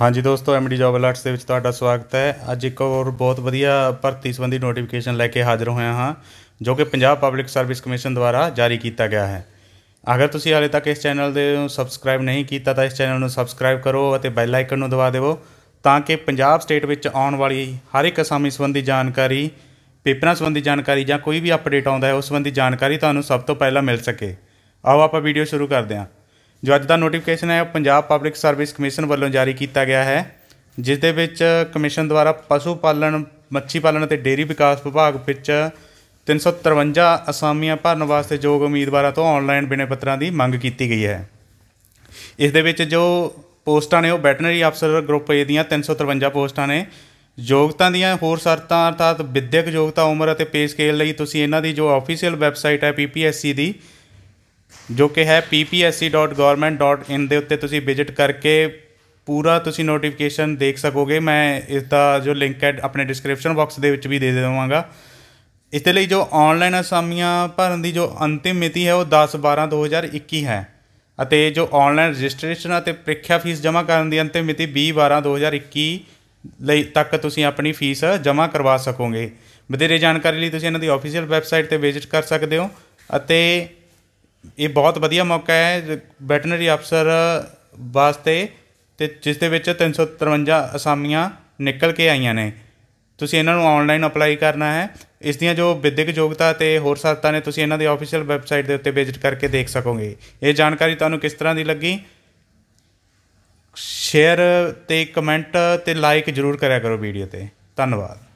ਹਾਂਜੀ ਦੋਸਤੋ MD job alerts ਦੇ ਵਿੱਚ ਤੁਹਾਡਾ ਸਵਾਗਤ ਹੈ ਅੱਜ ਇੱਕ ਹੋਰ ਬਹੁਤ ਵਧੀਆ ਭਰਤੀ ਸੰਬੰਧੀ ਨੋਟੀਫਿਕੇਸ਼ਨ ਲੈ ਕੇ ਹਾਜ਼ਰ ਹੋਇਆ ਹਾਂ ਜੋ ਕਿ ਪੰਜਾਬ ਪਬਲਿਕ ਸਰਵਿਸ ਕਮਿਸ਼ਨ ਦੁਆਰਾ ਜਾਰੀ ਕੀਤਾ ਗਿਆ ਹੈ ਅਗਰ ਤੁਸੀਂ ਹਾਲੇ ਤੱਕ ਇਸ ਚੈਨਲ ਦੇ ਨੂੰ ਸਬਸਕ੍ਰਾਈਬ ਨਹੀਂ ਕੀਤਾ ਤਾਂ ਇਸ ਚੈਨਲ ਨੂੰ ਸਬਸਕ੍ਰਾਈਬ ਕਰੋ ਅਤੇ ਬੈਲ ਆਈਕਨ ਨੂੰ ਦਬਾ ਦਿਓ ਤਾਂ ਕਿ ਪੰਜਾਬ ਸਟੇਟ ਵਿੱਚ ਆਉਣ ਵਾਲੀ ਹਰ ਇੱਕ ਅਸਾਮੀ ਸੰਬੰਧੀ ਜਾਣਕਾਰੀ ਪੇਪਰਾਂ ਸੰਬੰਧੀ ਜਾਣਕਾਰੀ ਜਾਂ ਕੋਈ ਵੀ ਅਪਡੇਟ ਆਉਂਦਾ ਹੈ ਉਸ ਸੰਬੰਧੀ ਜਾਣਕਾਰੀ ਤੁਹਾਨੂੰ ਸਭ ਤੋਂ ਪਹਿਲਾਂ ਮਿਲ ਸਕੇ ਆਓ ਆਪਾਂ ਵੀਡੀਓ ਸ਼ੁਰੂ ਕਰਦੇ ਹਾਂ ਜੋ ਅੱਜ ਦਾ ਨੋਟੀਫਿਕੇਸ਼ਨ ਹੈ ਪੰਜਾਬ ਪਬਲਿਕ ਸਰਵਿਸ ਕਮਿਸ਼ਨ ਵੱਲੋਂ ਜਾਰੀ ਕੀਤਾ ਗਿਆ ਹੈ ਜਿਸ ਦੇ ਵਿੱਚ ਕਮਿਸ਼ਨ ਦੁਆਰਾ ਪਸ਼ੂ ਪਾਲਣ ਮੱਛੀ ਪਾਲਣ ਅਤੇ ਡੇਰੀ ਵਿਕਾਸ ਵਿਭਾਗ ਵਿੱਚ 353 ਅਸਾਮੀਆਂ ਭਰਨ ਵਾਸਤੇ ਯੋਗ ਉਮੀਦਵਾਰਾਂ ਤੋਂ ਆਨਲਾਈਨ ਬਿਨੇ ਪੱਤਰਾਂ ਦੀ ਮੰਗ ਕੀਤੀ ਗਈ ਹੈ ਇਸ ਦੇ ਵਿੱਚ ਜੋ ਪੋਸਟਾਂ ਨੇ ਉਹ ਵੈਟਰਨਰੀ ਅਫਸਰ ਗਰੁੱਪ ਏ ਦੀਆਂ 353 ਪੋਸਟਾਂ ਨੇ ਯੋਗਤਾ ਦੀਆਂ ਹੋਰ ਸ਼ਰਤਾਂ ਅਰਥਾਤ ਵਿਦਿਅਕ ਯੋਗਤਾ ਉਮਰ ਅਤੇ ਪੇ ਸਕੇਲ ਲਈ ਤੁਸੀਂ ਇਹਨਾਂ ਦੀ ਜੋ ਆਫੀਸ਼ੀਅਲ ਵੈਬਸਾਈਟ ਹੈ ਪੀਪੀਐਸਸੀ ਦੀ ਜੋ ਕਿ ਹੈ ppsc.government.in ਦੇ ਉੱਤੇ ਤੁਸੀਂ ਵਿਜ਼ਿਟ ਕਰਕੇ ਪੂਰਾ ਤੁਸੀਂ ਨੋਟੀਫਿਕੇਸ਼ਨ ਦੇਖ ਸਕੋਗੇ ਮੈਂ ਇਸ ਦਾ ਜੋ ਲਿੰਕ ਹੈ ਆਪਣੇ ਡਿਸਕ੍ਰਿਪਸ਼ਨ ਬਾਕਸ ਦੇ ਵਿੱਚ ਵੀ ਦੇ ਦੇਵਾਂਗਾ ਇਸ ਦੇ ਲਈ ਜੋ ਆਨਲਾਈਨ ਅਸਾਮੀਆਂ ਭਰਨ ਦੀ ਜੋ ਅੰਤਿਮ ਮਿਤੀ ਹੈ ਉਹ 10/12/2021 ਹੈ ਅਤੇ ਜੋ ਆਨਲਾਈਨ ਰਜਿਸਟ੍ਰੇਸ਼ਨ ਅਤੇ ਪ੍ਰੀਖਿਆ ਫੀਸ ਜਮ੍ਹਾਂ ਕਰਨ ਦੀ ਅੰਤਿਮ ਮਿਤੀ 20/12/2021 ਲਈ ਤੱਕ ਤੁਸੀਂ ਆਪਣੀ ਫੀਸ ਜਮ੍ਹਾਂ ਕਰਵਾ ਸਕੋਗੇ ਵਧੇਰੇ ਜਾਣਕਾਰੀ ਲਈ ਤੁਸੀਂ ਇਹਨਾਂ ਦੀ ਅਫੀਸ਼ੀਅਲ ਵੈਬਸਾਈਟ ਤੇ ਵਿਜ਼ਿਟ ਕਰ ਸਕਦੇ ਹੋ ਅਤੇ ਇਹ ਬਹੁਤ ਵਧੀਆ ਮੌਕਾ ਹੈ ਵੈਟਰਨਰੀ ਅਫਸਰ ਵਾਸਤੇ ਤੇ ਜਿਸ ਦੇ ਵਿੱਚ 353 ਅਸਾਮੀਆਂ ਨਿਕਲ ਕੇ ਆਈਆਂ ਨੇ ਤੁਸੀਂ ਇਹਨਾਂ ਨੂੰ ਆਨਲਾਈਨ ਅਪਲਾਈ ਕਰਨਾ ਹੈ ਇਸ ਦੀਆਂ ਜੋ ਵਿਦਿਅਕ ਯੋਗਤਾ ਤੇ ਹੋਰ ਸ਼ਰਤਾਂ ਨੇ ਤੁਸੀਂ ਇਹਨਾਂ ਦੀ ਆਫੀਸ਼ੀਅਲ ਵੈਬਸਾਈਟ ਦੇ ਉੱਤੇ ਵਿਜ਼ਿਟ ਕਰਕੇ ਦੇਖ ਸਕੋਗੇ ਇਹ ਜਾਣਕਾਰੀ ਤੁਹਾਨੂੰ ਕਿਸ ਤਰ੍ਹਾਂ ਦੀ ਲੱਗੀ ਸ਼ੇਅਰ ਤੇ ਕਮੈਂਟ ਤੇ ਲਾਈਕ ਜਰੂਰ ਕਰਿਆ ਕਰੋ ਵੀਡੀਓ ਤੇ ਧੰਨਵਾਦ